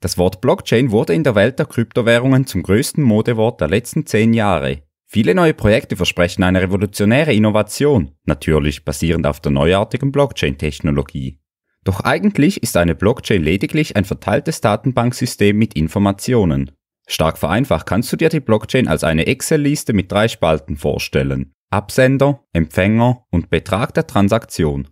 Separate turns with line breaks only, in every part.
Das Wort Blockchain wurde in der Welt der Kryptowährungen zum größten Modewort der letzten zehn Jahre. Viele neue Projekte versprechen eine revolutionäre Innovation, natürlich basierend auf der neuartigen Blockchain-Technologie. Doch eigentlich ist eine Blockchain lediglich ein verteiltes Datenbanksystem mit Informationen. Stark vereinfacht kannst du dir die Blockchain als eine Excel-Liste mit drei Spalten vorstellen. Absender, Empfänger und Betrag der Transaktion.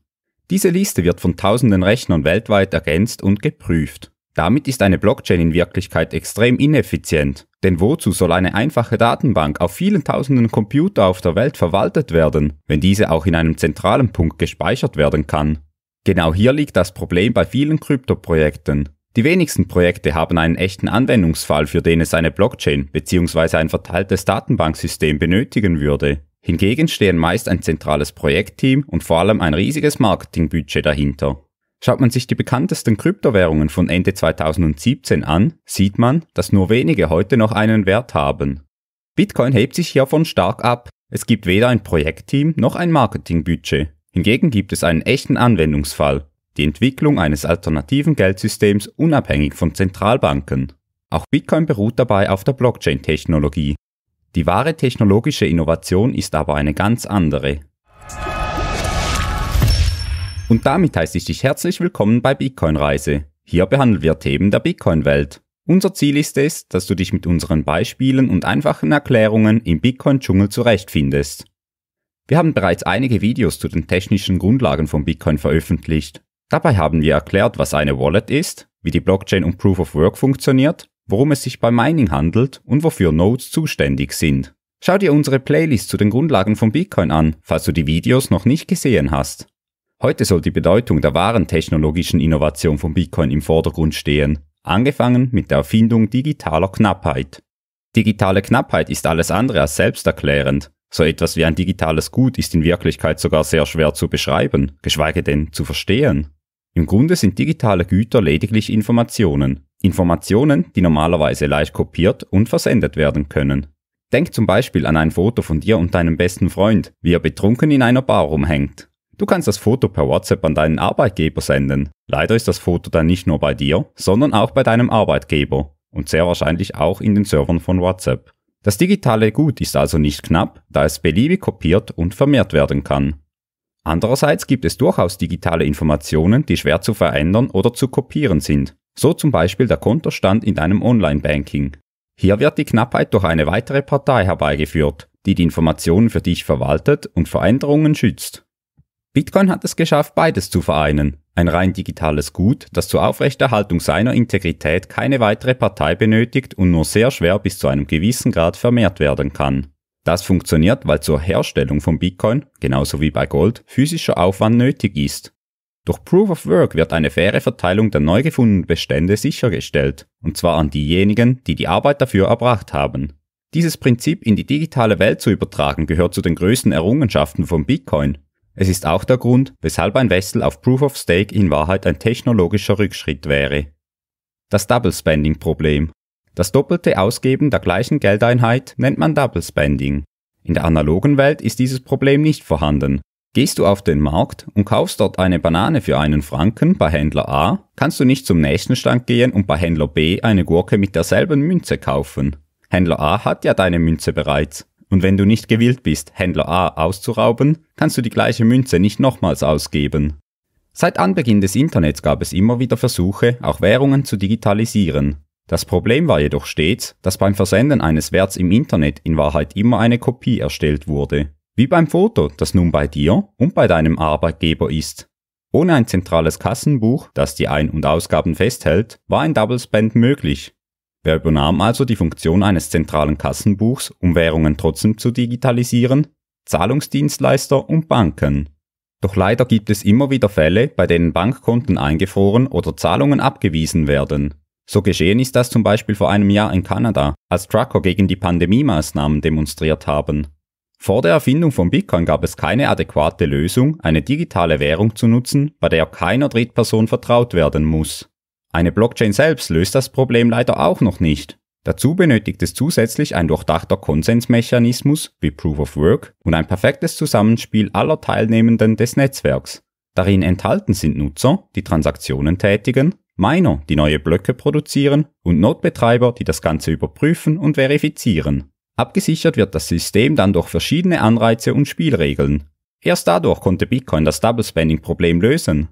Diese Liste wird von tausenden Rechnern weltweit ergänzt und geprüft. Damit ist eine Blockchain in Wirklichkeit extrem ineffizient, denn wozu soll eine einfache Datenbank auf vielen tausenden Computer auf der Welt verwaltet werden, wenn diese auch in einem zentralen Punkt gespeichert werden kann? Genau hier liegt das Problem bei vielen Kryptoprojekten. Die wenigsten Projekte haben einen echten Anwendungsfall, für den es eine Blockchain bzw. ein verteiltes Datenbanksystem benötigen würde. Hingegen stehen meist ein zentrales Projektteam und vor allem ein riesiges Marketingbudget dahinter. Schaut man sich die bekanntesten Kryptowährungen von Ende 2017 an, sieht man, dass nur wenige heute noch einen Wert haben. Bitcoin hebt sich hiervon stark ab. Es gibt weder ein Projektteam noch ein Marketingbudget. Hingegen gibt es einen echten Anwendungsfall, die Entwicklung eines alternativen Geldsystems unabhängig von Zentralbanken. Auch Bitcoin beruht dabei auf der Blockchain-Technologie. Die wahre technologische Innovation ist aber eine ganz andere. Und damit heiße ich dich herzlich willkommen bei Bitcoin Reise. Hier behandeln wir Themen der Bitcoin-Welt. Unser Ziel ist es, dass du dich mit unseren Beispielen und einfachen Erklärungen im Bitcoin-Dschungel zurechtfindest. Wir haben bereits einige Videos zu den technischen Grundlagen von Bitcoin veröffentlicht. Dabei haben wir erklärt, was eine Wallet ist, wie die Blockchain und Proof of Work funktioniert, worum es sich bei Mining handelt und wofür Nodes zuständig sind. Schau dir unsere Playlist zu den Grundlagen von Bitcoin an, falls du die Videos noch nicht gesehen hast. Heute soll die Bedeutung der wahren technologischen Innovation von Bitcoin im Vordergrund stehen, angefangen mit der Erfindung digitaler Knappheit. Digitale Knappheit ist alles andere als selbsterklärend. So etwas wie ein digitales Gut ist in Wirklichkeit sogar sehr schwer zu beschreiben, geschweige denn zu verstehen. Im Grunde sind digitale Güter lediglich Informationen. Informationen, die normalerweise leicht kopiert und versendet werden können. Denk zum Beispiel an ein Foto von dir und deinem besten Freund, wie er betrunken in einer Bar rumhängt. Du kannst das Foto per WhatsApp an deinen Arbeitgeber senden. Leider ist das Foto dann nicht nur bei dir, sondern auch bei deinem Arbeitgeber und sehr wahrscheinlich auch in den Servern von WhatsApp. Das digitale Gut ist also nicht knapp, da es beliebig kopiert und vermehrt werden kann. Andererseits gibt es durchaus digitale Informationen, die schwer zu verändern oder zu kopieren sind, so zum Beispiel der Kontostand in deinem Online-Banking. Hier wird die Knappheit durch eine weitere Partei herbeigeführt, die die Informationen für dich verwaltet und Veränderungen schützt. Bitcoin hat es geschafft, beides zu vereinen. Ein rein digitales Gut, das zur Aufrechterhaltung seiner Integrität keine weitere Partei benötigt und nur sehr schwer bis zu einem gewissen Grad vermehrt werden kann. Das funktioniert, weil zur Herstellung von Bitcoin, genauso wie bei Gold, physischer Aufwand nötig ist. Durch Proof of Work wird eine faire Verteilung der neu gefundenen Bestände sichergestellt, und zwar an diejenigen, die die Arbeit dafür erbracht haben. Dieses Prinzip in die digitale Welt zu übertragen gehört zu den größten Errungenschaften von Bitcoin es ist auch der Grund, weshalb ein Wechsel auf Proof of Stake in Wahrheit ein technologischer Rückschritt wäre. Das Double Spending Problem. Das doppelte Ausgeben der gleichen Geldeinheit nennt man Double Spending. In der analogen Welt ist dieses Problem nicht vorhanden. Gehst du auf den Markt und kaufst dort eine Banane für einen Franken bei Händler A, kannst du nicht zum nächsten Stand gehen und bei Händler B eine Gurke mit derselben Münze kaufen. Händler A hat ja deine Münze bereits. Und wenn du nicht gewillt bist, Händler A auszurauben, kannst du die gleiche Münze nicht nochmals ausgeben. Seit Anbeginn des Internets gab es immer wieder Versuche, auch Währungen zu digitalisieren. Das Problem war jedoch stets, dass beim Versenden eines Werts im Internet in Wahrheit immer eine Kopie erstellt wurde. Wie beim Foto, das nun bei dir und bei deinem Arbeitgeber ist. Ohne ein zentrales Kassenbuch, das die Ein- und Ausgaben festhält, war ein Double Spend möglich, Wer übernahm also die Funktion eines zentralen Kassenbuchs, um Währungen trotzdem zu digitalisieren? Zahlungsdienstleister und Banken. Doch leider gibt es immer wieder Fälle, bei denen Bankkonten eingefroren oder Zahlungen abgewiesen werden. So geschehen ist das zum Beispiel vor einem Jahr in Kanada, als Trucker gegen die Pandemie-Maßnahmen demonstriert haben. Vor der Erfindung von Bitcoin gab es keine adäquate Lösung, eine digitale Währung zu nutzen, bei der keiner Drittperson vertraut werden muss. Eine Blockchain selbst löst das Problem leider auch noch nicht. Dazu benötigt es zusätzlich ein durchdachter Konsensmechanismus wie Proof of Work und ein perfektes Zusammenspiel aller Teilnehmenden des Netzwerks. Darin enthalten sind Nutzer, die Transaktionen tätigen, Miner, die neue Blöcke produzieren und Notbetreiber, die das Ganze überprüfen und verifizieren. Abgesichert wird das System dann durch verschiedene Anreize und Spielregeln. Erst dadurch konnte Bitcoin das Double Spending Problem lösen.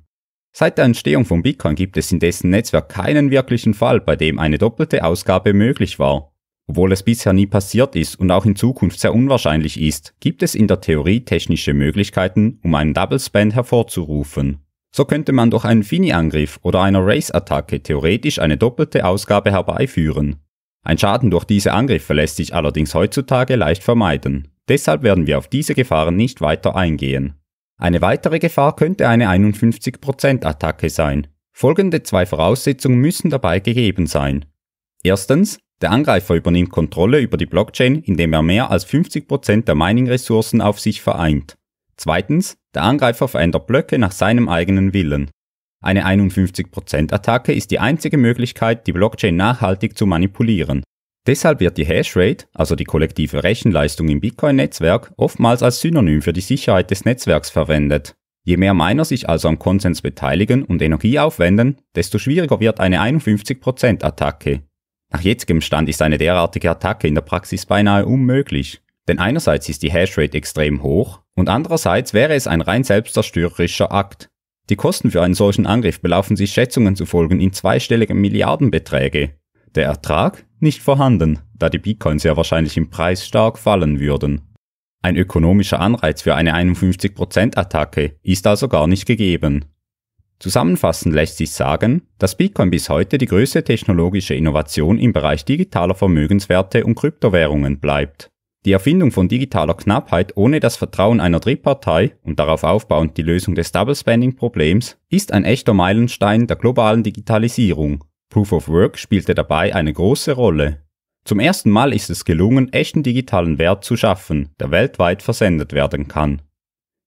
Seit der Entstehung von Bitcoin gibt es in dessen Netzwerk keinen wirklichen Fall, bei dem eine doppelte Ausgabe möglich war. Obwohl es bisher nie passiert ist und auch in Zukunft sehr unwahrscheinlich ist, gibt es in der Theorie technische Möglichkeiten, um einen Double Spend hervorzurufen. So könnte man durch einen Fini-Angriff oder einer Race-Attacke theoretisch eine doppelte Ausgabe herbeiführen. Ein Schaden durch diese Angriffe lässt sich allerdings heutzutage leicht vermeiden. Deshalb werden wir auf diese Gefahren nicht weiter eingehen. Eine weitere Gefahr könnte eine 51%-Attacke sein. Folgende zwei Voraussetzungen müssen dabei gegeben sein. Erstens, der Angreifer übernimmt Kontrolle über die Blockchain, indem er mehr als 50% der Mining-Ressourcen auf sich vereint. Zweitens, der Angreifer verändert Blöcke nach seinem eigenen Willen. Eine 51%-Attacke ist die einzige Möglichkeit, die Blockchain nachhaltig zu manipulieren. Deshalb wird die Hashrate, also die kollektive Rechenleistung im Bitcoin-Netzwerk, oftmals als Synonym für die Sicherheit des Netzwerks verwendet. Je mehr Miner sich also am Konsens beteiligen und Energie aufwenden, desto schwieriger wird eine 51%-Attacke. Nach jetzigem Stand ist eine derartige Attacke in der Praxis beinahe unmöglich. Denn einerseits ist die Hashrate extrem hoch und andererseits wäre es ein rein selbstzerstörerischer Akt. Die Kosten für einen solchen Angriff belaufen sich Schätzungen zufolge in zweistellige Milliardenbeträge. Der Ertrag, nicht vorhanden, da die Bitcoins sehr wahrscheinlich im Preis stark fallen würden. Ein ökonomischer Anreiz für eine 51%-Attacke ist also gar nicht gegeben. Zusammenfassend lässt sich sagen, dass Bitcoin bis heute die größte technologische Innovation im Bereich digitaler Vermögenswerte und Kryptowährungen bleibt. Die Erfindung von digitaler Knappheit ohne das Vertrauen einer Drittpartei und darauf aufbauend die Lösung des Double Spending Problems ist ein echter Meilenstein der globalen Digitalisierung Proof of Work spielte dabei eine große Rolle. Zum ersten Mal ist es gelungen, echten digitalen Wert zu schaffen, der weltweit versendet werden kann.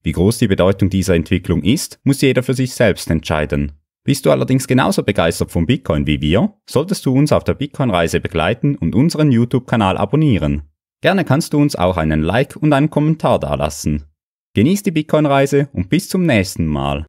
Wie groß die Bedeutung dieser Entwicklung ist, muss jeder für sich selbst entscheiden. Bist du allerdings genauso begeistert von Bitcoin wie wir, solltest du uns auf der Bitcoin-Reise begleiten und unseren YouTube-Kanal abonnieren. Gerne kannst du uns auch einen Like und einen Kommentar dalassen. Genieß die Bitcoin-Reise und bis zum nächsten Mal.